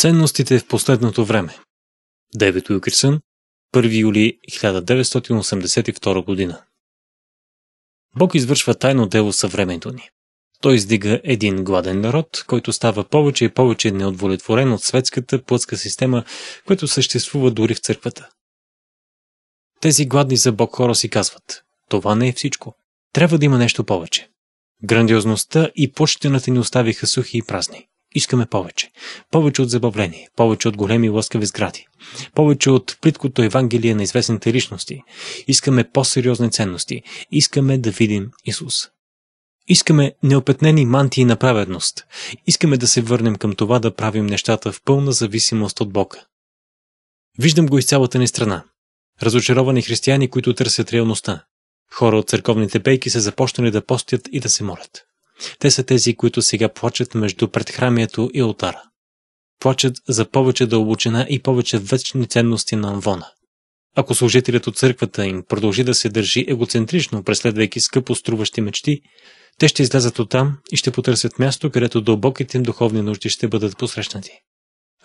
Ценностите в последното време. Девет Уилкерсън, 1 юли 1982 година. Бог извършва тайно дело съвремето ни. Той издига един гладен народ, който става повече и повече неотволетворен от светската плътска система, която съществува дори в църквата. Тези гладни за Бог хора си казват «Това не е всичко. Трябва да има нещо повече». Грандиозността и почтената ни оставиха сухи и празни. Искаме повече. Повече от забавление, повече от големи лъскави сгради, повече от плиткото евангелие на известните личности. Искаме по-сериозни ценности. Искаме да видим Исус. Искаме неопетнени мантии на праведност. Искаме да се върнем към това да правим нещата в пълна зависимост от Бога. Виждам го из цялата ни страна. Разочаровани християни, които търсят реалността. Хора от църковните пейки са започнали да постят и да се молят. Те са тези, които сега плачат между предхрамието и отара. Плачат за повече дълбочина и повече вечни ценности на Анвона. Ако служителят от църквата им продължи да се държи егоцентрично, преследвайки скъпо струващи мечти, те ще излязат оттам и ще потърсят място, където дълбоките им духовни нужди ще бъдат посрещнати.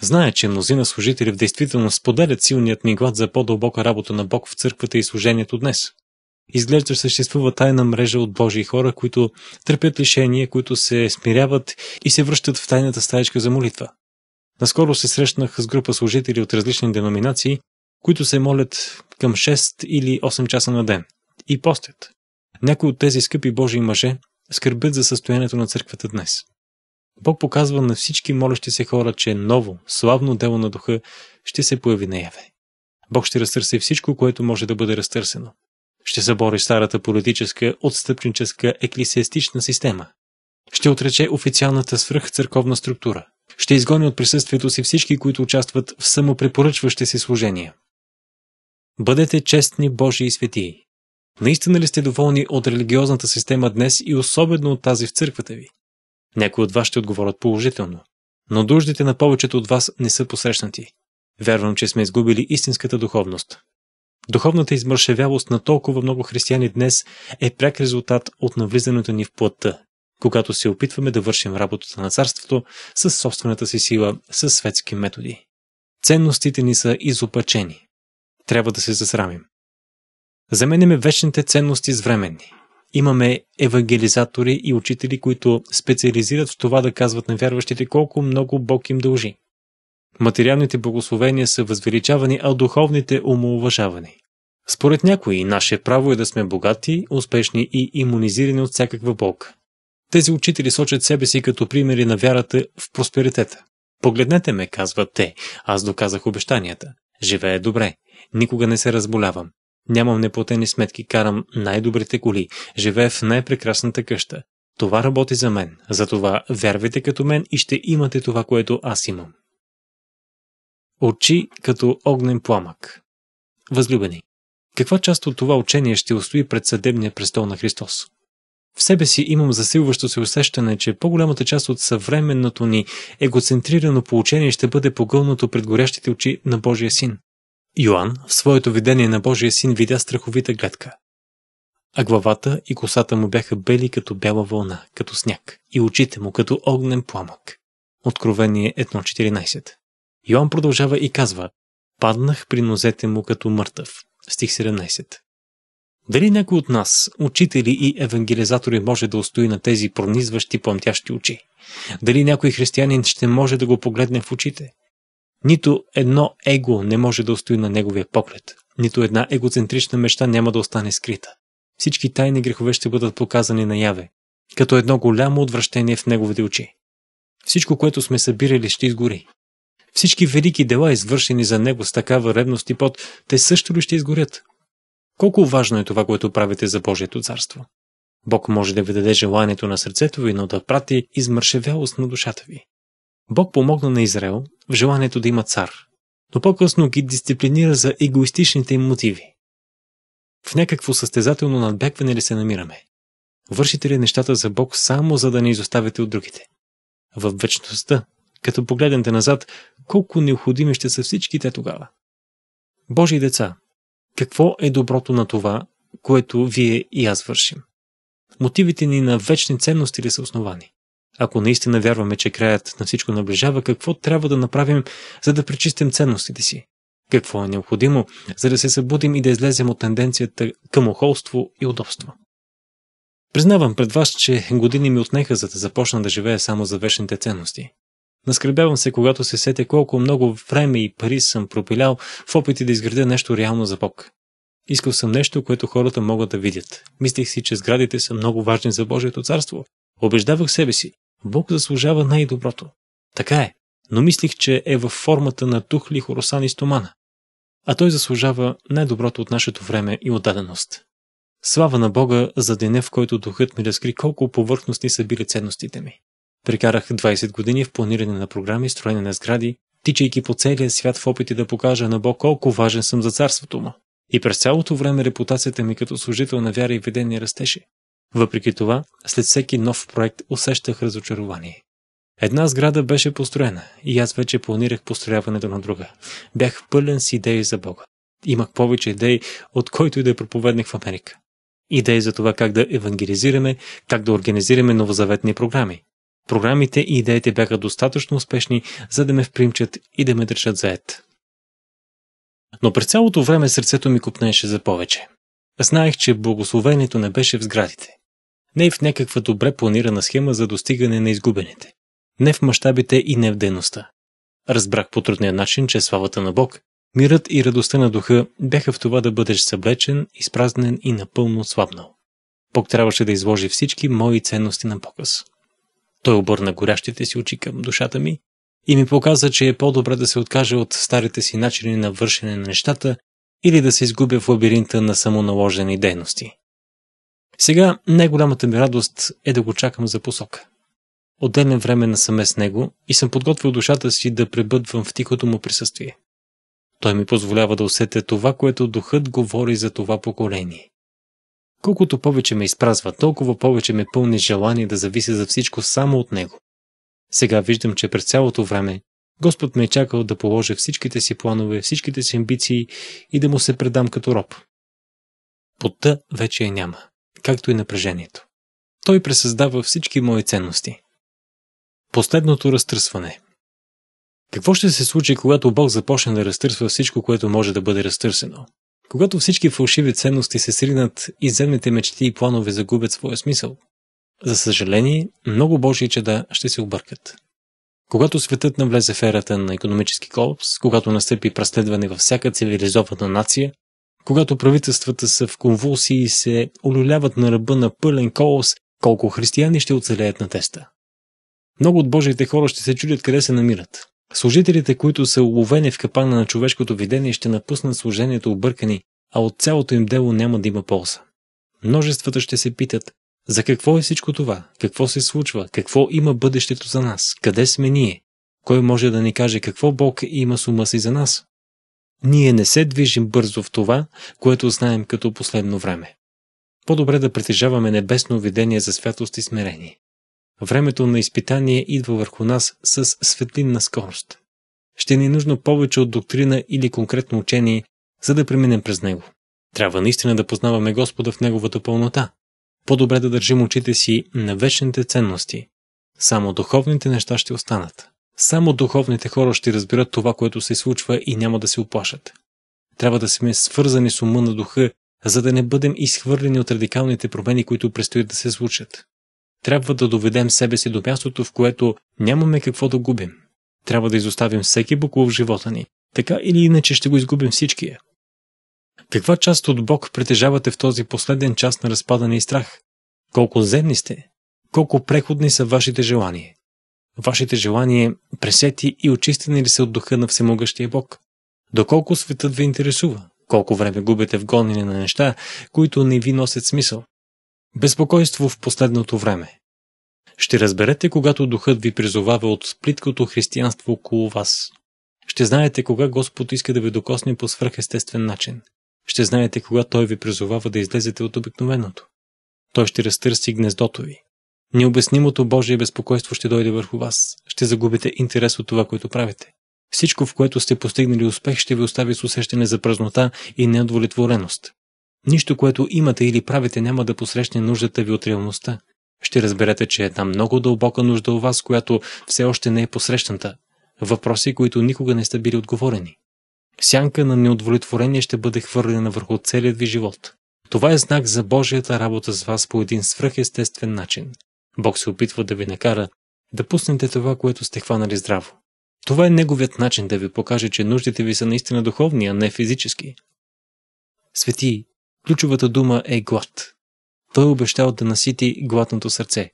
Зная, че мнозина служители в действителност споделят силният ни глад за по-дълбока работа на Бог в църквата и служението днес – Изглежда съществува тайна мрежа от божии хора, които търпят лишения, които се смиряват и се връщат в тайната стаечка за молитва. Наскоро се срещнах с група служители от различни деноминации, които се молят към 6 или 8 часа на ден и постят. Някои от тези скъпи божии мъже скърбят за състоянието на църквата днес. Бог показва на всички молещи се хора, че ново, славно дело на духа ще се появи наяве. Бог ще разтърси всичко, което може да бъде разтърсено. Ще събори старата политическа, отстъпническа, еклесиастична система. Ще отрече официалната свръхцърковна структура. Ще изгони от присъствието си всички, които участват в самопрепоръчващи си служения. Бъдете честни Божии светии. Наистина ли сте доволни от религиозната система днес и особено от тази в църквата ви? Някои от вас ще отговорят положително. Но дуждите на повечето от вас не са посрещнати. Вярвам, че сме изгубили истинската духовност. Духовната измършевялост на толкова много християни днес е пряк резултат от навлизането ни в плътта, когато се опитваме да вършим работата на царството с собствената си сила, с светски методи. Ценностите ни са изопачени. Трябва да се засрамим. Заменяме вечните ценности с временни. Имаме евангелизатори и учители, които специализират в това да казват на вярващите колко много Бог им дължи. Материалните благословения са възвеличавани, а духовните умоуважавани. Според някои, наше право е да сме богати, успешни и иммунизирани от всякаква болка. Тези учители сочат себе си като примери на вярата в просперитета. Погледнете ме, казват те, аз доказах обещанията. Живея добре, никога не се разболявам. Нямам неплатени сметки, карам най-добрите коли, живея в най-прекрасната къща. Това работи за мен, затова вярвайте като мен и ще имате това, което аз имам. Очи като огнен пламък. Възлюбени, каква част от това учение ще устои пред съдебния престол на Христос? В себе си имам засилващо се усещане, че по-голямата част от съвременното ни егоцентрирано получение ще бъде погълнато пред горящите очи на Божия син. Йоанн в своето видение на Божия син видя страховита гледка. А главата и косата му бяха бели като бяла вълна, като сняг, и очите му като огнен пламък. Откровение 1.14 Йоан продължава и казва «Паднах при нозете му като мъртъв». Стих 17. Дали някой от нас, учители и евангелизатори, може да устои на тези пронизващи, пламтящи очи? Дали някой християнин ще може да го погледне в очите? Нито едно его не може да устои на неговия поглед. Нито една егоцентрична мечта няма да остане скрита. Всички тайни грехове ще бъдат показани наяве, като едно голямо отвращение в неговите очи. Всичко, което сме събирали, ще изгори. Всички велики дела, извършени за него с такава ревност и пот, те също ли ще изгорят? Колко важно е това, което правите за Божието царство? Бог може да ви даде желанието на сърцето ви, но да прати измършевялост на душата ви. Бог помогна на Израел в желанието да има цар, но по-късно ги дисциплинира за егоистичните им мотиви. В някакво състезателно надбегване ли се намираме? Вършите ли нещата за Бог само за да не изоставите от другите? В вечността, като погледнете назад, колко необходими ще са всички те тогава. Божи деца, какво е доброто на това, което вие и аз вършим? Мотивите ни на вечни ценности ли са основани? Ако наистина вярваме, че краят на всичко наближава, какво трябва да направим, за да пречистим ценностите си? Какво е необходимо, за да се събудим и да излезем от тенденцията към охолство и удобство? Признавам пред вас, че години ми отнеха, за да започна да живея само за вечните ценности. Наскребявам се, когато се сете колко много време и пари съм пропилял в опити да изградя нещо реално за Бог. Искал съм нещо, което хората могат да видят. Мислих си, че сградите са много важни за Божието царство. Обеждавах себе си. Бог заслужава най-доброто. Така е, но мислих, че е във формата на тухли, хоросан и стомана. А той заслужава най-доброто от нашето време и отдаденост. Слава на Бога за деня, в който духът ми разкри колко повърхностни са били ценностите ми. Прекарах 20 години в планиране на програми, строене на сгради, тичайки по целия свят в опити да покажа на Бог колко важен съм за царството му. И през цялото време репутацията ми като служител на вяра и ведение растеше. Въпреки това, след всеки нов проект усещах разочарование. Една сграда беше построена и аз вече планирах построяването на друга. Бях пълен с идеи за Бога. Имах повече идеи, от който и да проповедник в Америка. Идеи за това как да евангелизираме, как да организираме новозаветни програми, Програмите и идеите бяха достатъчно успешни, за да ме впримчат и да ме държат заед. Но през цялото време сърцето ми купнеше за повече. Знаех, че благословението не беше в сградите. Не и в някаква добре планирана схема за достигане на изгубените. Не в мащабите и не в дейността. Разбрах по трудния начин, че славата на Бог, мирът и радостта на духа бяха в това да бъдеш съблечен, изпразнен и напълно слабнал. Бог трябваше да изложи всички мои ценности на показ. Той обърна горящите си очи към душата ми и ми показа, че е по-добре да се откаже от старите си начини на вършене на нещата или да се изгубя в лабиринта на самоналожени дейности. Сега най-голямата ми радост е да го чакам за посока. Отделям време насаме с него и съм подготвил душата си да пребъдвам в тихото му присъствие. Той ми позволява да усетя това, което духът говори за това поколение. Колкото повече ме изпразва, толкова повече ме пълни желание да зависи за всичко само от него. Сега виждам, че през цялото време Господ ме е чакал да положа всичките си планове, всичките си амбиции и да му се предам като роб. Потта вече я няма, както и напрежението. Той пресъздава всички мои ценности. Последното разтърсване. Какво ще се случи, когато Бог започне да разтърсва всичко, което може да бъде разтърсено? Когато всички фалшиви ценности се сринат и земните мечти и планове загубят своя смисъл, за съжаление, много Божии чеда ще се объркат. Когато светът навлезе в ерата на економически колапс, когато настъпи преследване във всяка цивилизована нация, когато правителствата са в конвулсии и се олюляват на ръба на пълен колос, колко християни ще оцелеят на теста. Много от Божиите хора ще се чудят къде се намират. Служителите, които са уловени в капана на човешкото видение, ще напуснат служението объркани, а от цялото им дело няма да има полза. Множествата ще се питат, за какво е всичко това, какво се случва, какво има бъдещето за нас, къде сме ние, кой може да ни каже какво Бог има с ума си за нас. Ние не се движим бързо в това, което знаем като последно време. По-добре да притежаваме небесно видение за святост и смирение. Времето на изпитание идва върху нас с светлинна скорост. Ще ни е нужно повече от доктрина или конкретно учение, за да преминем през него. Трябва наистина да познаваме Господа в неговата пълнота. По-добре да държим очите си на вечните ценности. Само духовните неща ще останат. Само духовните хора ще разбират това, което се случва и няма да се оплашат. Трябва да сме свързани с ума на духа, за да не бъдем изхвърлени от радикалните промени, които предстоят да се случат трябва да доведем себе си до мястото, в което нямаме какво да губим. Трябва да изоставим всеки букло в живота ни, така или иначе ще го изгубим всичкия. Каква част от Бог притежавате в този последен час на разпадане и страх? Колко земни сте? Колко преходни са вашите желания? Вашите желания пресети и очистени ли са от духа на всемогъщия Бог? Доколко светът ви интересува? Колко време губите в гонене на неща, които не ви носят смисъл? Безпокойство в последното време. Ще разберете, когато духът ви призовава от сплиткото християнство около вас. Ще знаете кога Господ иска да ви докосне по свръхестествен начин. Ще знаете кога Той ви призовава да излезете от обикновеното. Той ще разтърси гнездото ви. Необяснимото Божие безпокойство ще дойде върху вас. Ще загубите интерес от това, което правите. Всичко, в което сте постигнали успех, ще ви остави с усещане за празнота и неудовлетвореност. Нищо, което имате или правите, няма да посрещне нуждата ви от реалността. Ще разберете, че е една много дълбока нужда у вас, която все още не е посрещната. Въпроси, които никога не сте били отговорени. Сянка на неудовлетворение ще бъде хвърлена върху целият ви живот. Това е знак за Божията работа с вас по един свръхестествен начин. Бог се опитва да ви накара да пуснете това, което сте хванали здраво. Това е неговият начин да ви покаже, че нуждите ви са наистина духовни, а не физически. Свети, Ключовата дума е глад. Той е обещал да насити гладното сърце.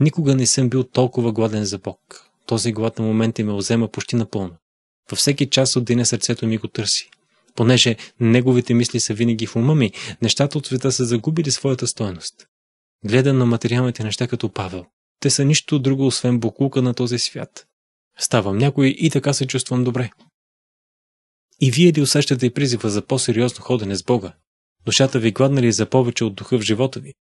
Никога не съм бил толкова гладен за Бог. Този глад на момента ме взема почти напълно. Във всеки час от деня сърцето ми го търси. Понеже неговите мисли са винаги в ума ми, нещата от света са загубили своята стойност. Гледам на материалните неща като Павел. Те са нищо друго, освен буклука на този свят. Ставам някой и така се чувствам добре. И вие ли усещате призива за по-сериозно ходене с Бога, Душата ви гладна ли за повече от духа в живота ви?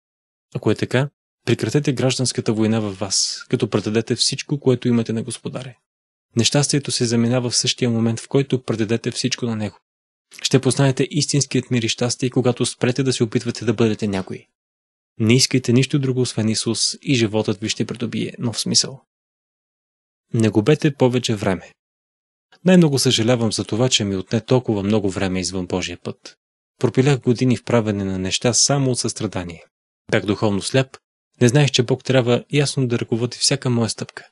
Ако е така, прекратете гражданската война във вас, като предадете всичко, което имате на господаря. Нещастието се заминава в същия момент, в който предадете всичко на него. Ще познаете истинският мир и щастие, когато спрете да се опитвате да бъдете някой. Не искайте нищо друго, освен Исус, и животът ви ще придобие нов смисъл. Не губете повече време. Най-много съжалявам за това, че ми отне толкова много време извън Божия път. Пропилях години в правене на неща само от състрадание. Бях духовно сляп, не знаех, че Бог трябва ясно да ръководи всяка моя стъпка.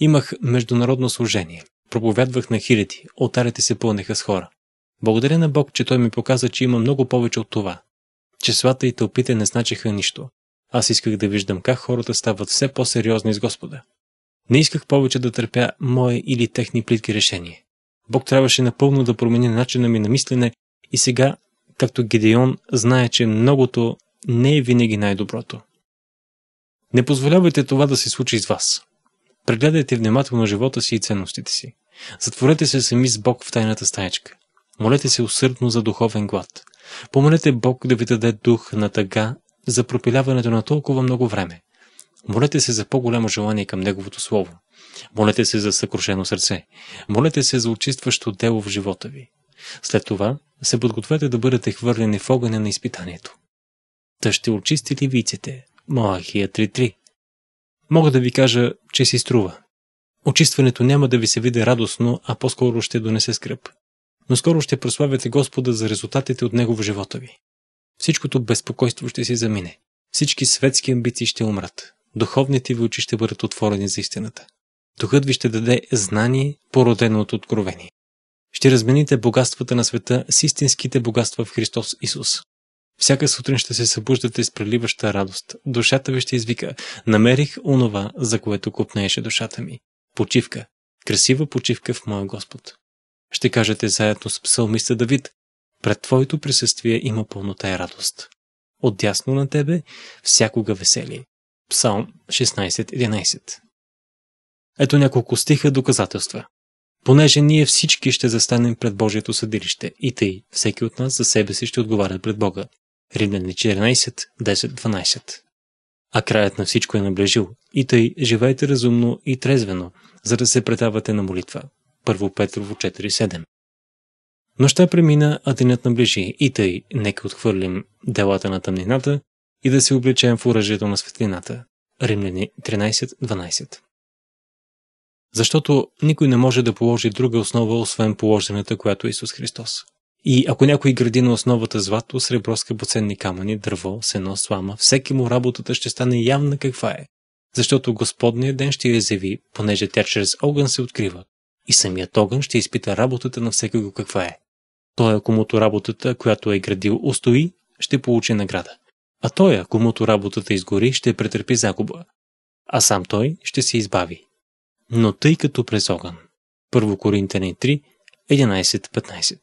Имах международно служение. Проповядвах на хиляди, отарите се пълнеха с хора. Благодаря на Бог, че той ми показа, че има много повече от това. Числата и тълпите не значеха нищо. Аз исках да виждам как хората стават все по-сериозни с Господа. Не исках повече да търпя мое или техни плитки решения. Бог трябваше напълно да промени начина ми на мислене и сега както Гедеон, знае, че многото не е винаги най-доброто. Не позволявайте това да се случи с вас. Прегледайте внимателно живота си и ценностите си. Затворете се сами с Бог в тайната стаечка. Молете се усърдно за духовен глад. Помолете Бог да ви даде дух на тъга за пропиляването на толкова много време. Молете се за по-голямо желание към Неговото Слово. Молете се за съкрушено сърце. Молете се за очистващо дело в живота ви. След това се подгответе да бъдете хвърлени в огъня на изпитанието. Та ще очисти ливиците, Малахия 3.3. Мога да ви кажа, че си струва. Очистването няма да ви се види радостно, а по-скоро ще донесе скръп. Но скоро ще прославяте Господа за резултатите от Негово в живота ви. Всичкото безпокойство ще си замине. Всички светски амбиции ще умрат. Духовните ви очи ще бъдат отворени за истината. Духът ви ще даде знание, породено от откровение. Ще размените богатствата на света с истинските богатства в Христос Исус. Всяка сутрин ще се събуждате с преливаща радост. Душата ви ще извика. Намерих онова, за което купнееше душата ми. Почивка. Красива почивка в моя Господ. Ще кажете заедно с псалмиста Давид. Пред Твоето присъствие има пълнота и радост. Отдясно на Тебе всякога весели. Псалм 16.11 Ето няколко стиха доказателства понеже ние всички ще застанем пред Божието съдилище и тъй, всеки от нас за себе си ще отговаря пред Бога. Римляни 14, 10, 12. А краят на всичко е наближил и тъй живейте разумно и трезвено, за да се предавате на молитва. 1 Петрово 4.7 Нощта премина, а денят наближи и тъй нека отхвърлим делата на тъмнината и да се обличаем в оръжието на светлината. Римляни 13.12 защото никой не може да положи друга основа, освен положената, която е Исус Христос. И ако някой гради на основата злато, сребро, скъпоценни камъни, дърво, сено, слама, всеки му работата ще стане явна каква е. Защото Господният ден ще я изяви, понеже тя чрез огън се открива. И самият огън ще изпита работата на всеки го каква е. Той, ако муто работата, която е градил, устои, ще получи награда. А той, ако муто работата изгори, ще претърпи загуба. А сам той ще се избави, но тъй като през огън. 1 Коринтяни 3, 11-15